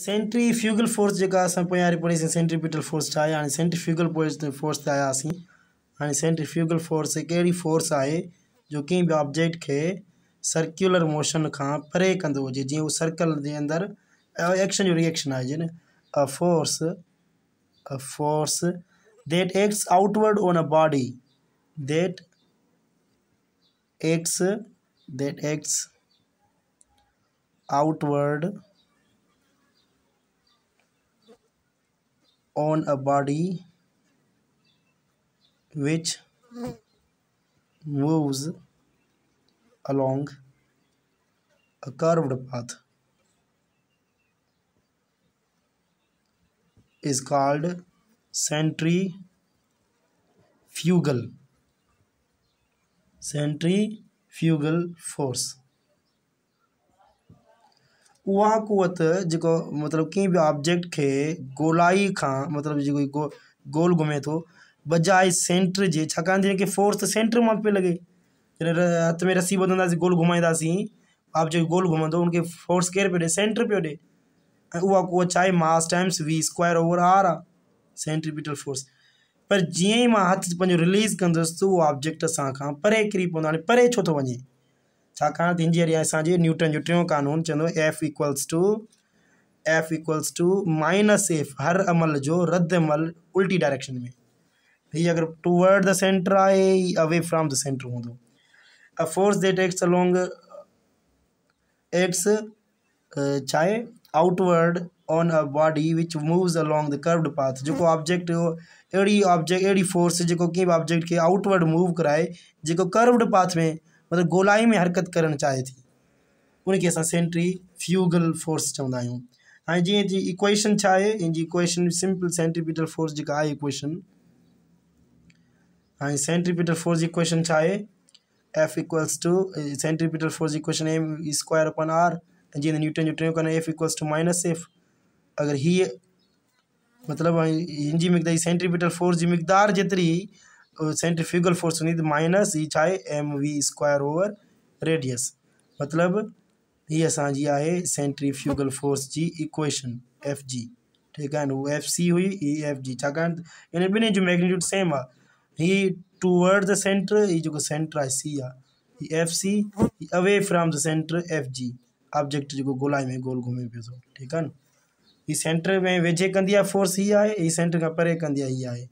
Sentry force force ಸಂಪೂರ್ಣ ಪಡಿಸಿ centripetal force हाँ सेंट्री सेंट्रीफ्यूगल फोर्स आयासी हाँ सेंट्री सेंट्रीफ्यूगल फोर्स एक अड़ी फोर्स है जो कंहिं भी ऑब्जेक्ट के सर्कुलर मोशन का परे कंदो हुजे सर्कल के अंदर एक्शन जो रिएक्शन आज a force a force that acts outward on a body that acts that acts outward on a body which moves along a curved path is called centrifugal centrifugal force उहा क़ुवत जेको मतिलबु कंहिं बि object के गोलाई का मतलब जो गो गोल घुमे तो बजाए सेंटर के छाकाणि फोर्स सेंटर में पे लगे जैसे हथ में रस्सी ॿधंदासीं गोल घुमाईंदासीं ऑब्जेक्ट गोल घुमंदो उनखे फोर्स केर पे सेंटर पियो ॾिए ऐं उहा क़ुवत छा mass times v square over r आ सेंट्रीपिटल फोर्स पर जो ही हथो रिलीज़ कंदुसि तो उहो ऑब्जेक्ट असां परे किरी पवे परे छो थो वञे छाकाणि त हींअर असांजे न्यूटन जो टियों कानून चवंदो F equals to F equals to minus F हर अमल जो रद्द अमल उल्टी डायरेक्शन में हीअ अगरि टूवर्ड द सेंटर आहे अवे फ्रॉम द सेंटर हूंदो a force that takes along x छा आहे outward on a body which moves along the curved path जेको ऑब्जेक्ट हुयो अहिड़ी ऑब्जेक्ट अहिड़ी फोर्स जेको कंहिं बि ऑब्जेक्ट खे आउटवर्ड मूव कराए जेको कर्व्ड पाथ में मतलब गोलाई में हरकत करना चाहे थी उनके अस सेंट्री फ्यूगल फोर्स चवंदा हाँ जी जी इक्वेशन छा इन इक्वेशन सिंपल सेंट्रीपिटल फोर्स जी आहे इक्वेशन हाँ centripetal force equation F equals to centripetal force equation m square अपन आर जी न्यूटन जो ten F equals to minus F अगर ये मतलब इनकी मिक़दार सेंट्रीपिटल फोर्स की मिक़दार जितनी सेंट्रीफ्यूगल फोर्स नहीं माइनस ईच आई m v square over radius मतलब ये असांजी आहे सेंट्रीफ्यूगल फोर्स जी इक्वेशन एफ जी ठीक है वो एफ सी हुई हीअ एफ जी छाकाणि त जो मैग्नीट्यूड सेम आहे हीअ टूवर्ड द सेंटर ये जो सेंटर आहे सी आहे F C away from the center F जी ऑब्जेक्ट जो गोलाई में गोल घुमे पे थो ठीकु आहे सेंटर में वेझे कंदी आहे फोर्स हीअ आहे हीअ सेंटर का परे कंदी आहे हीअ आहे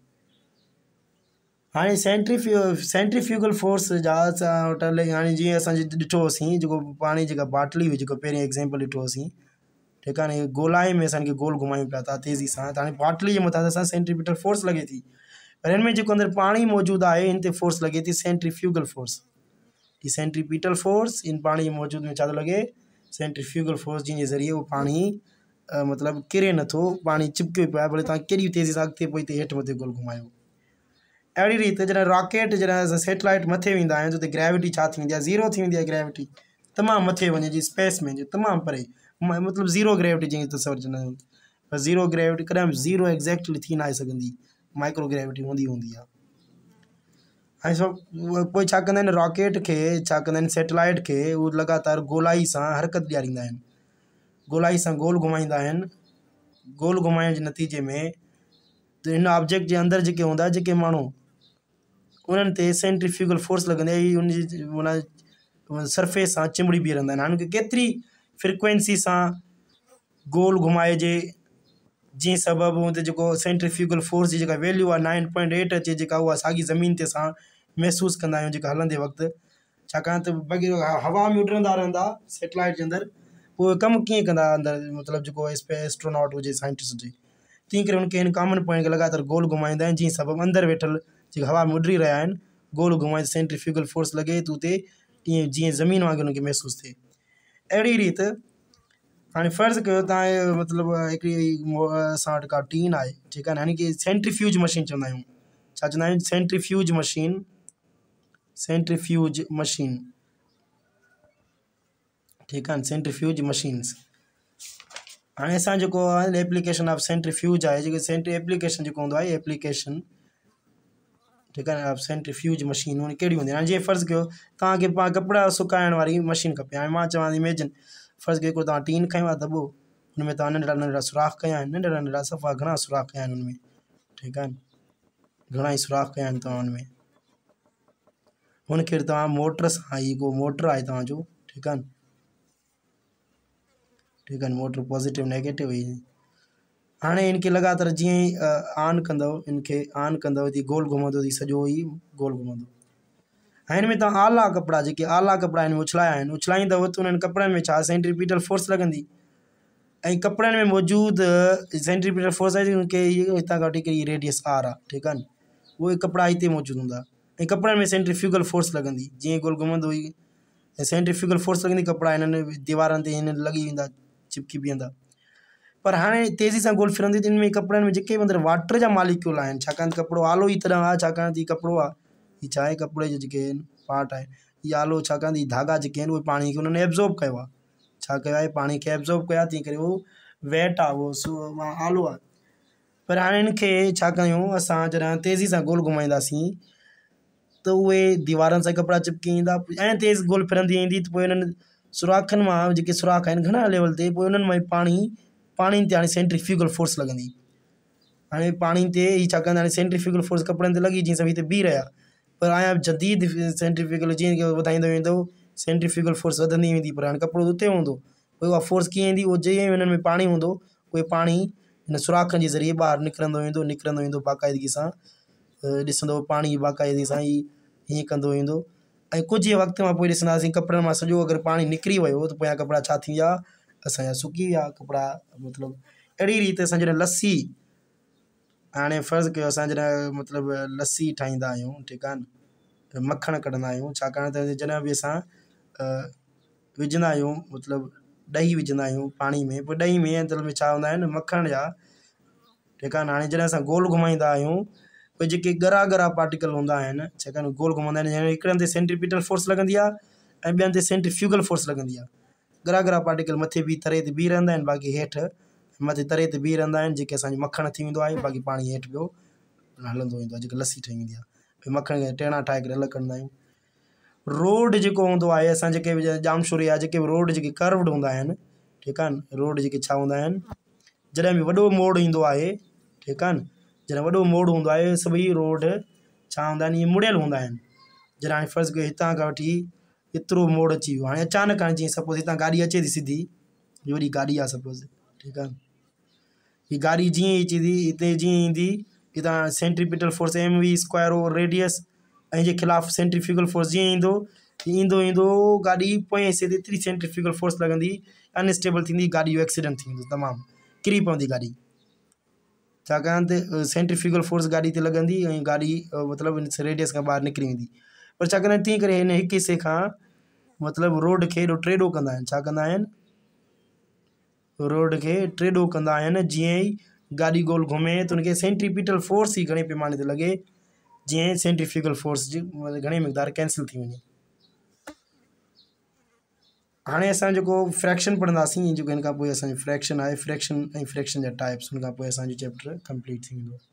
हाणे सेंट्रीफ्यू सेंट्रीफ्यूगल फोर्स जहाज़ सां टल हाणे जीअं असां ॾिठो हुओसीं जेको बाटली हुई जो पहिरीं एग्ज़ाम्पल ॾिठो हुओसीं ठीकु गोलाई में असांखे गोल घुमायूं पिया था तेज़ी से हाँ हाणे बाटली जे मथां असां फोर्स लगे थी पर हिन में जेको अंदरि पाणी मौजूदु आहे हिन फोर्स लगे थी सेंट्रीफ्यूगल फोर्स की सेंट्रीपिटल फोर्स इन पानी जे मौजूद में लगे थो लॻे सेंट्रीफ्यूगल फोर्स जंहिंजे ज़रिए उहो पानी मतलब किरे नो पानी चिपके पियो भले तव्हां केॾी तेज़ी सां अॻिते पोइ हिते हेठि गोल घुमायो अड़ी रीत जैसे रॉकेट जैसे सेटेलाइट मथे वा आहिनि जिते ग्रेविटी छा ज़ीरो ग्रेविटी तमाम मथे वे स्पेस में तमाम परे मतलब ज़ीरो ग्रेविटी जंहिं तस्वरजंदा आहियूं पर ज़ीरो ग्रेविटी कदम ज़ीरो एग्ज़ेक्टली थी ना सकती सघंदी माइक्रो ग्रेविटी हूंदी हूंदी आहे ऐं रॉकेट के छा कंदा आहिनि सेटेलाइट खे लगातार गोलाई से हरकत ॾियारींदा गोलाई से गोल घुमाइंदा गोल घुमाने के नतीजे में इन ऑब्जेक्ट के अंदर जो हूंदा जेके माण्हू उन्होंने सेंट्रीफ्यूगल फोर्स ಈ उन सरफेस सां चिमड़ी बीह रहा हाणे केतिरी फ्रिक्वेंसी से गोल घुमाए जे जी सबब जो सेंट्रीफ्यूगल फोर्स की वैल्यू आ नाइन पॉइंट एट अचे जेका सागी ज़मीन से असां महसूसु कंदा आहियूं जेका हलंदे वक़्तु छाकाणि हवा में उॾंदा रहा सैटेलाइट के अंदर वो कम कीअं कंदा अंदरि मतिलबु जेको एस्ट्रोनॉट हो साइंटिस्ट हो तीन करे हुनखे हिन कॉमन पॉइंट लगातार गोल घुमाइंदा जी जीअं अंदर वेठल जेका हवा में उडरी रहा आहिनि गोल घुमाए सेंट्रीफ्यूगल तो फोर्स लगे तो उते तीअं ज़मीन वांगुरु हुनखे महसूस थे अड़ी रीत हाँ फर्ज़ कर मतलब एक हिकिड़ी असां वटि का टीन आहे जेका हाणे की सेंट्रीफ्यूज मशीन चवंदा आहियूं छा चवंदा आहियूं सेंट्रीफ्यूज मशीन सेंट्रीफ्यूज मशीन ठीकु आहे सेंट्रीफ्यूज मशीन्स हाँ असो एप्लीकेशन ऑफ सेंट्रीफ्यूज आहे जेके सेंट्री एप्लीकेशन जेको हूंदो एप्लीकेशन ठीक है ना सेंट्रीफ्यूज मशीनूं कहिड़ी हूंदी हाणे जो फर्ज़ कयो तव्हांखे कपड़ा कपिड़ा वाली मशीन खपे हाणे मां चवां थी इमेजिन फ़र्ज़ु टीन खयो दबो दॿो तुम में तव्हां नंढड़ा नंढड़ा सुराख कया आहिनि नंढड़ा सफ़ा घणा सुराख कया उनमें ठीक है ठीकु ही सुराख कया उनमें तव्हां हुन में मोटर सां को मोटर आहे तव्हांजो ठीकु आहे ठीकु आहे मोटर पॉज़िटिव नेगेटिव ई हाँ इनके लगातार जीअं ई आन कंदव इनखे आन कंदव थी गोल घुम थी सॼो ई गोल घुमंदो में तव्हां आला कपड़ा जी आला कपड़ा आहिनि उछलाया आहिनि उछलाईंदव त उन्हनि में छा सेंट्रीपीटल फोर्स लॻंदी ऐं कपिड़नि में मौजूद सेंट्रीपिटल फोर्स आहे हुनखे रेडियस आर आहे ठीकु आहे न उहे कपिड़ा हिते मौजूदु में सेंट्रीफ्यूगल फोर्स लॻंदी जीअं गोल घुम ई सेंट्रीफ्यूगल फोर्स लॻंदी कपड़ा इन दीवारनि लगी वा चिपकी बीहंदा पर हाँ तेज़ी से गोल फिरंदी त इन में कपिड़नि में जेके बि वाटर जा मालिक्यूल आहिनि छाकाणि आलो ही तरह आहे छाकाणि त हीउ कपिड़ो जो जेके पार्ट है ये आलो ये धागा जेके आहिनि उहे पाणी खे हुननि एब्ज़ॉर्ब कयो आहे छा एब्ज़ॉर्ब कयो आहे वेट आहे उहो आलो आहे पर हाँ हिन खे छा कयूं तेज़ी से गोल घुमाइंदी तो उ दीवारनि से कपड़ा चिपकी ईंदा ऐं तेज़ गोल फिरंदी ईंदी त सुराखन में सुराखनि सुराख आज घणा लेवल ते पोइ पाणीनि ते हाणे सेंट्रीफ्यूगल फोर्स लॻंदी हाणे पानी से ई छाकाणि सेंट्रीफ्यूगल फोर्स कपिड़नि ते लॻी जीअं सभई हिते बीह रहिया पर आया जदीद सेंट्रीफ्यूगल जीअं वो वेंदो सेंट्रीफ्यूगल फोर्स वधंदी वेंदी पर हाणे कपिड़ो उते हूंदो पोइ फोर्स कीअं ईंदी उहो जीअं हुननि में पानी हूंदो उहे पाणी हिन सुराखनि जे ज़रिए बहर निकिरंदो वेंदो निकिरंदो वेंदो बाक़ाइदगी सां ॾिसंदो पाणी बाक़ाइदगी सां ई हीअं कंदो वेंदो ऐं वक़्त में पोइ ॾिसंदासीं कपिड़नि मां सॼो अगरि पाणी निकिरी वियो त छा थी विया असांजा सुकी विया कपिड़ा मतिलबु अहिड़ी रीति असां लस्सी हाँ फर्ज़ कयो मतलब लस्सी ठाहींदा ठीक है मखण कड़ा आहियूं छाकाणि त जॾहिं बि असां विझंदा आहियूं मतलब में पोइ में अंदरि में छा मखण जा ठीकु आहे न हाणे जॾहिं गोल घुमाईंदा आहियूं पोइ जेके पार्टिकल हूंदा आहिनि छाकाणि गोल घुमंदा आहिनि सेंट्रीपिटल फोर्स लॻंदी आहे ऐं ॿिए हंधि सेंट्रीफ्यूगल फोर्स लॻंदी आहे ग्रह ग्रह पार्टिकल मथे बि तरे ते बीह रहंदा आहिनि बाक़ी हेठि मथे तरे ते बीह रहंदा आहिनि जेके असांजो मखण थी वेंदो आहे बाक़ी पाणी हेठि ॿियो हलंदो वेंदो आहे जेके लस्सी ठही वेंदी आहे भई मखण खे टेणा ठाहे करे अलॻि कंदा आहियूं रोड जेको हूंदो आहे असां जेके बि जाम शुरू आहे जेके बि रोड जेके कर्वड हूंदा आहिनि ठीकु आहे न रोड जेके छा हूंदा आहिनि जॾहिं बि वॾो मोड़ ईंदो आहे ठीकु आहे न जॾहिं वॾो मोड़ हूंदो आहे सभई रोड छा हूंदा आहिनि इहे मुड़ियल हूंदा आहिनि जॾहिं हाणे फर्ज़ु कयो हितां खां वठी एतो मोड़ अची वो हाँ अचानक हाणे सपोज़ इतना गाड़ी अचे थी सीधी इहो वही गाड़ी आ सपोज़ ठीक है ये गाड़ी जी अचे थी इतने जी इंदी हितां centripetal force m v square over radius ऐं खिलाफ सेंट्रीफ्यूगल फोर्स जी इंदो इंद गाड़ी गाॾी पोएं हिसे सेंट्रीफ्यूगल फोर्स लगती अनस्टेबल थी गाड़ी जो एक्सीडेंट थी तमाम किरी पवी गाड़ी छाकाणि सेंट्रीफ्यूगल फोर्स गाड़ी से लॻंदी गाड़ी मतलब रेडियस का बहर निकिरी वी पर छा कंदा आहिनि तीअं करे हिन हिक हिसे खां मतिलबु रोड खे एॾो तो टेॾो कंदा आहिनि छा कंदा आहिनि रोड खे टेॾो कंदा आहिनि जीअं ई गाॾी गोल घुमे त हुनखे सेंट्रीपिटल फोर्स ई घणे पैमाने ते लॻे जीअं सेंट्रीफिकल फोर्स जी मतलब घणी मकदार कैंसिल थी वञे हाणे असां जेको फ्रैक्शन पढ़ंदासीं जेको हिन खां पोइ असांजो फ्रैक्शन आहे फ्रैक्शन ऐं फ्रैक्शन जा टाइप्स हुन खां पोइ असांजो चैप्टर कंप्लीट थी वेंदो